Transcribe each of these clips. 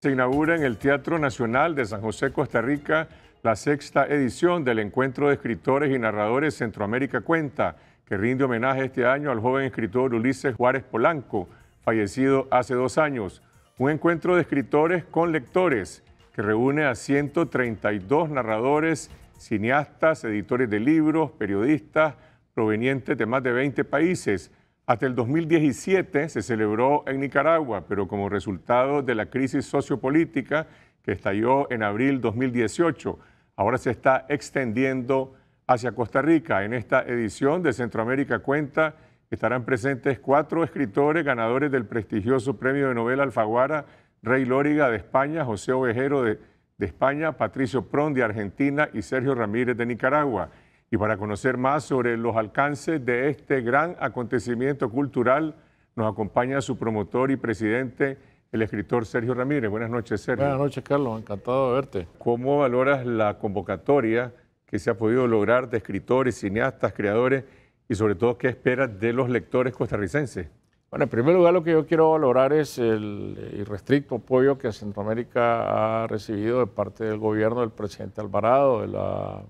Se inaugura en el Teatro Nacional de San José, Costa Rica, la sexta edición del Encuentro de Escritores y Narradores Centroamérica Cuenta, que rinde homenaje este año al joven escritor Ulises Juárez Polanco, fallecido hace dos años. Un encuentro de escritores con lectores que reúne a 132 narradores, cineastas, editores de libros, periodistas, provenientes de más de 20 países hasta el 2017 se celebró en Nicaragua, pero como resultado de la crisis sociopolítica que estalló en abril 2018, ahora se está extendiendo hacia Costa Rica. En esta edición de Centroamérica Cuenta estarán presentes cuatro escritores ganadores del prestigioso premio de novela Alfaguara, Rey Lóriga de España, José Ovejero de, de España, Patricio Pron de Argentina y Sergio Ramírez de Nicaragua. Y para conocer más sobre los alcances de este gran acontecimiento cultural, nos acompaña su promotor y presidente, el escritor Sergio Ramírez. Buenas noches, Sergio. Buenas noches, Carlos. Encantado de verte. ¿Cómo valoras la convocatoria que se ha podido lograr de escritores, cineastas, creadores y sobre todo qué esperas de los lectores costarricenses? Bueno, en primer lugar lo que yo quiero valorar es el irrestricto apoyo que Centroamérica ha recibido de parte del gobierno del presidente Alvarado, de la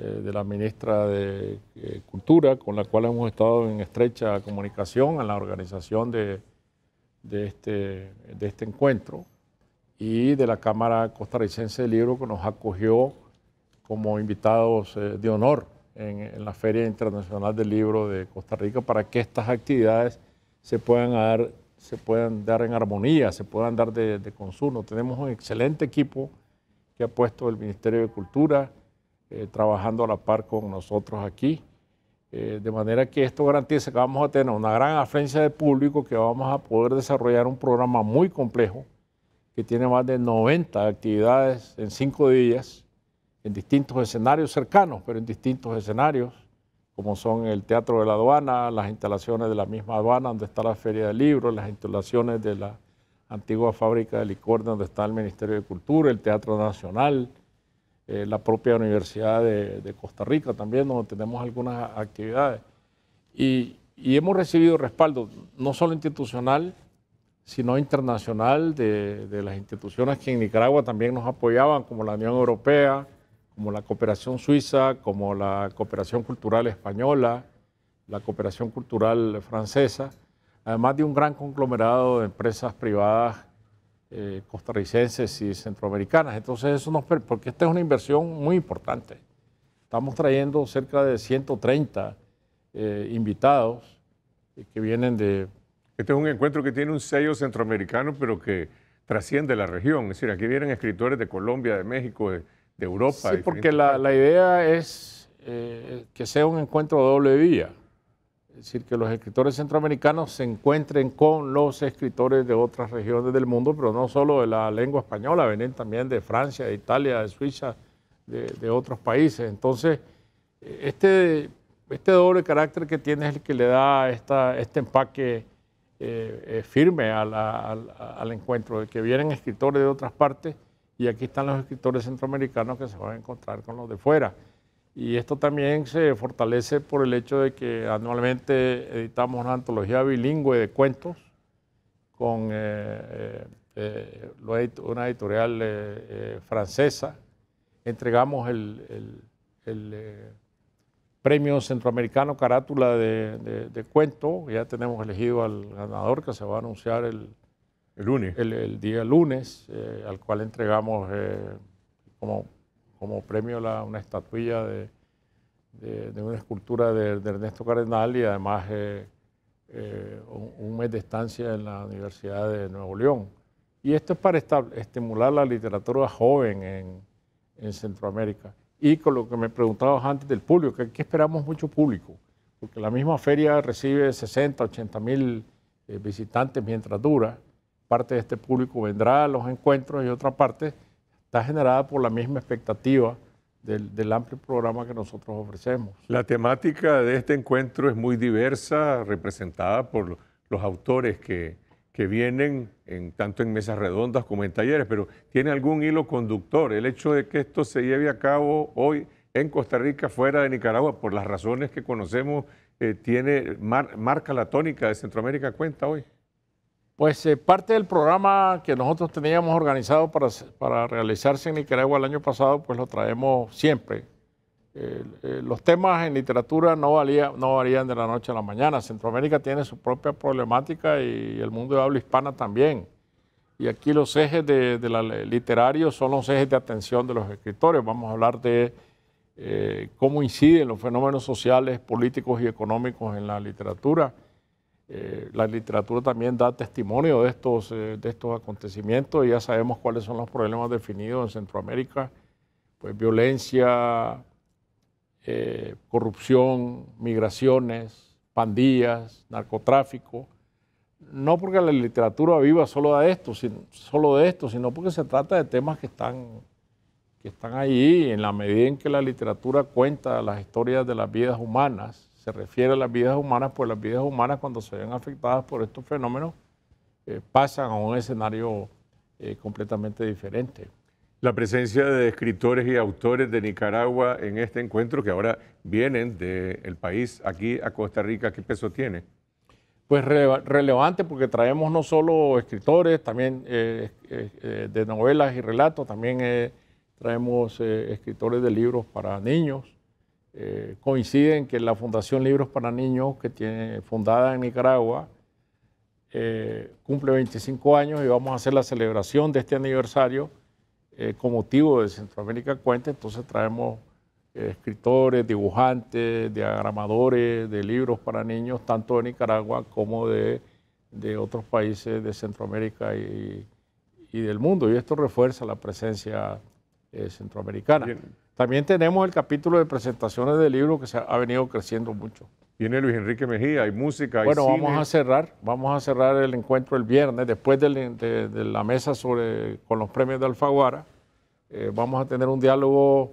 eh, de la ministra de eh, Cultura, con la cual hemos estado en estrecha comunicación en la organización de, este, este, encuentro, y de la Cámara Costarricense del Libro, que nos acogió como invitados eh, de honor en, la Feria Internacional del Libro de Costa Rica, para que estas actividades se puedan dar, se puedan dar en armonía, se puedan dar de, de consumo. Tenemos un excelente equipo que ha puesto el Ministerio de Cultura, eh, trabajando a la par con nosotros aquí. Eh, de manera que esto garantice que vamos a tener una gran afluencia de público, que vamos a poder desarrollar un programa muy complejo, que tiene más de 90 actividades en cinco días, en distintos escenarios cercanos, pero en distintos escenarios, como son el Teatro de la Aduana, las instalaciones de la misma aduana, donde está la Feria del Libro, las instalaciones de la antigua fábrica de licor, donde está el Ministerio de Cultura, el Teatro Nacional, eh, la propia Universidad de, Costa Rica también, donde tenemos algunas actividades. Y, hemos recibido respaldo, no solo institucional, sino internacional, de, las instituciones que en Nicaragua también nos apoyaban, como la Unión Europea, como la Cooperación Suiza, como la Cooperación Cultural Española, la Cooperación Cultural Francesa, además de un gran conglomerado de empresas privadas eh, costarricenses y centroamericanas. Entonces eso nos porque esta es una inversión muy importante. Estamos trayendo cerca de 130 eh, invitados eh, que vienen de... Este es un encuentro que tiene un sello centroamericano, pero que trasciende la región. Es decir, aquí vienen escritores de Colombia, de México, de, Europa. Sí, porque la, la idea es que sea un encuentro de doble vía. Es decir, que los escritores centroamericanos se encuentren con los escritores de otras regiones del mundo, pero no solo de la lengua española, vienen también de Francia, de Italia, de Suiza, de, otros países. Entonces, este, este, doble carácter que tiene es el que le da este empaque eh, eh, firme al encuentro, de que vienen escritores de otras partes y aquí están los escritores centroamericanos que se van a encontrar con los de fuera. Y esto también se fortalece por el hecho de que anualmente editamos una antología bilingüe de cuentos con eh, eh, eh, una editorial francesa. Entregamos el, premio centroamericano carátula de, cuento. Ya tenemos elegido al ganador que se va a anunciar el, lunes. El, día lunes, al cual entregamos como como premio una estatuilla de, una escultura de, Ernesto Cardenal y además eh, eh, un, mes de estancia en la Universidad de Nuevo León. Y esto es para estimular la literatura joven en, Centroamérica. Y con lo que me preguntabas antes del público, que aquí esperamos mucho público, porque la misma feria recibe 60, 80 mil eh, visitantes mientras dura. Parte de este público vendrá a los encuentros y otra parte está generada por la misma expectativa del, amplio programa que nosotros ofrecemos. La temática de este encuentro es muy diversa, representada por los autores que, que vienen tanto en mesas redondas como en talleres, pero tiene algún hilo conductor. El hecho de que esto se lleve a cabo hoy en Costa Rica, fuera de Nicaragua, por las razones que conocemos, eh, tiene, marca la tónica de Centroamérica Cuenta hoy. Pues eh, parte del programa que nosotros teníamos organizado para, realizarse en Nicaragua el año pasado, pues lo traemos siempre. Eh, los temas en literatura no, varían de la noche a la mañana. Centroamérica tiene su propia problemática y el mundo de habla hispana también. Y aquí los ejes de, la, eh, literarios son los ejes de atención de los escritores. Vamos a hablar de cómo inciden los fenómenos sociales, políticos y económicos en la literatura. Eh, la literatura también da testimonio de estos, eh, de estos acontecimientos y ya sabemos cuáles son los problemas definidos en Centroamérica, pues violencia, eh, corrupción, migraciones, pandillas, narcotráfico. No porque la literatura viva solo de esto, sino, de esto, sino porque se trata de temas que están, que están allí en la medida en que la literatura cuenta las historias de las vidas humanas, se refiere a las vidas humanas, pues las vidas humanas cuando se ven afectadas por estos fenómenos eh, pasan a un escenario eh, completamente diferente. La presencia de escritores y autores de Nicaragua en este encuentro que ahora vienen del país aquí a Costa Rica, ¿qué peso tiene? Pues relevante porque traemos no solo escritores, también eh, de novelas y relatos, también traemos escritores de libros para niños, eh, coinciden que la Fundación Libros para Niños, que tiene fundada en Nicaragua, eh, cumple 25 años y vamos a hacer la celebración de este aniversario eh, con motivo de Centroamérica Cuenta. Entonces traemos escritores, dibujantes, diagramadores de libros para niños, tanto de Nicaragua como de, de otros países de Centroamérica y, del mundo. Y esto refuerza la presencia centroamericana. También tenemos el capítulo de presentaciones del libro que se ha venido creciendo mucho. Viene Luis Enrique Mejía, hay música, Bueno, vamos a cerrar, vamos a cerrar el encuentro el viernes, después de, la mesa sobre, con los premios de Alfaguara, eh, vamos a tener un diálogo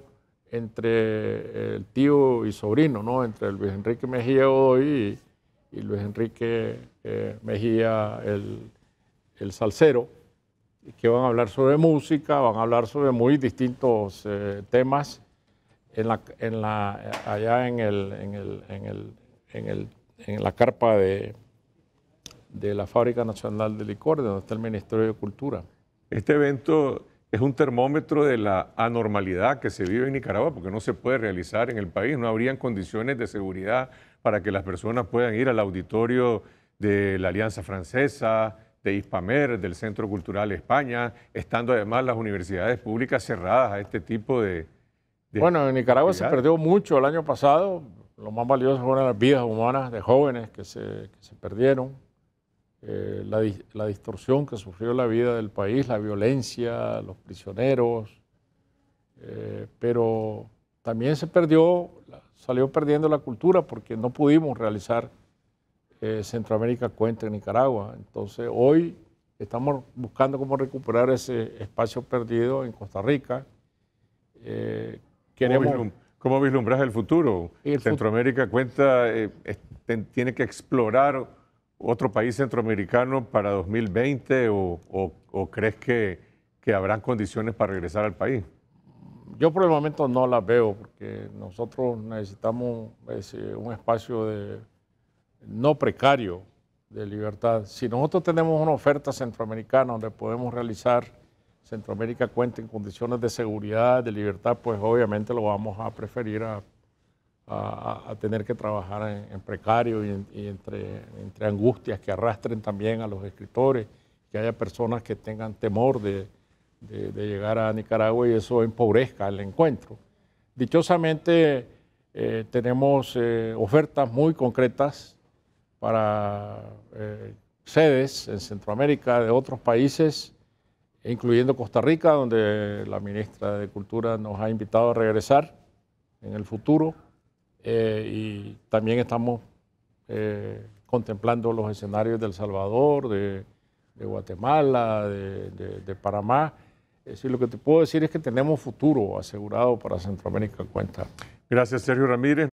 entre eh, el tío y sobrino, ¿no? Entre Luis Enrique Mejía hoy y, Luis Enrique eh, Mejía, el, el salsero que van a hablar sobre música, van a hablar sobre muy distintos eh, temas allá en, en, la carpa de, de la Fábrica Nacional de Licor, donde está el Ministerio de Cultura. Este evento es un termómetro de la anormalidad que se vive en Nicaragua porque no se puede realizar en el país, no habrían condiciones de seguridad para que las personas puedan ir al auditorio de la Alianza Francesa, de ISPAMER, del Centro Cultural España, estando además las universidades públicas cerradas a este tipo de... bueno, en Nicaragua se perdió mucho el año pasado, lo más valioso fueron las vidas humanas de jóvenes que se, que se perdieron, eh, la, la, distorsión que sufrió la vida del país, la violencia, los prisioneros, eh, pero también se perdió, salió perdiendo la cultura porque no pudimos realizar eh, Centroamérica cuenta en Nicaragua. Entonces, hoy estamos buscando cómo recuperar ese espacio perdido en Costa Rica. Eh, ¿Cómo, vislumbras el futuro? Centroamérica cuenta, eh, tiene que explorar otro país centroamericano para 2020 o, crees que, habrán condiciones para regresar al país? Yo por el momento no las veo porque nosotros necesitamos un espacio de no precario de libertad. Si nosotros tenemos una oferta centroamericana donde podemos realizar, Centroamérica cuenta en condiciones de seguridad, de libertad, pues obviamente lo vamos a preferir a, tener que trabajar en, precario y, entre, angustias que arrastren también a los escritores, que haya personas que tengan temor de, llegar a Nicaragua y eso empobrezca el encuentro. Dichosamente eh, tenemos eh, ofertas muy concretas para eh, sedes en Centroamérica de otros países, incluyendo Costa Rica, donde la ministra de Cultura nos ha invitado a regresar en el futuro. Eh, y también estamos eh, contemplando los escenarios de El Salvador, de, Guatemala, de, Panamá. lo que te puedo decir es que tenemos futuro asegurado para Centroamérica Cuenta. Gracias, Sergio Ramírez.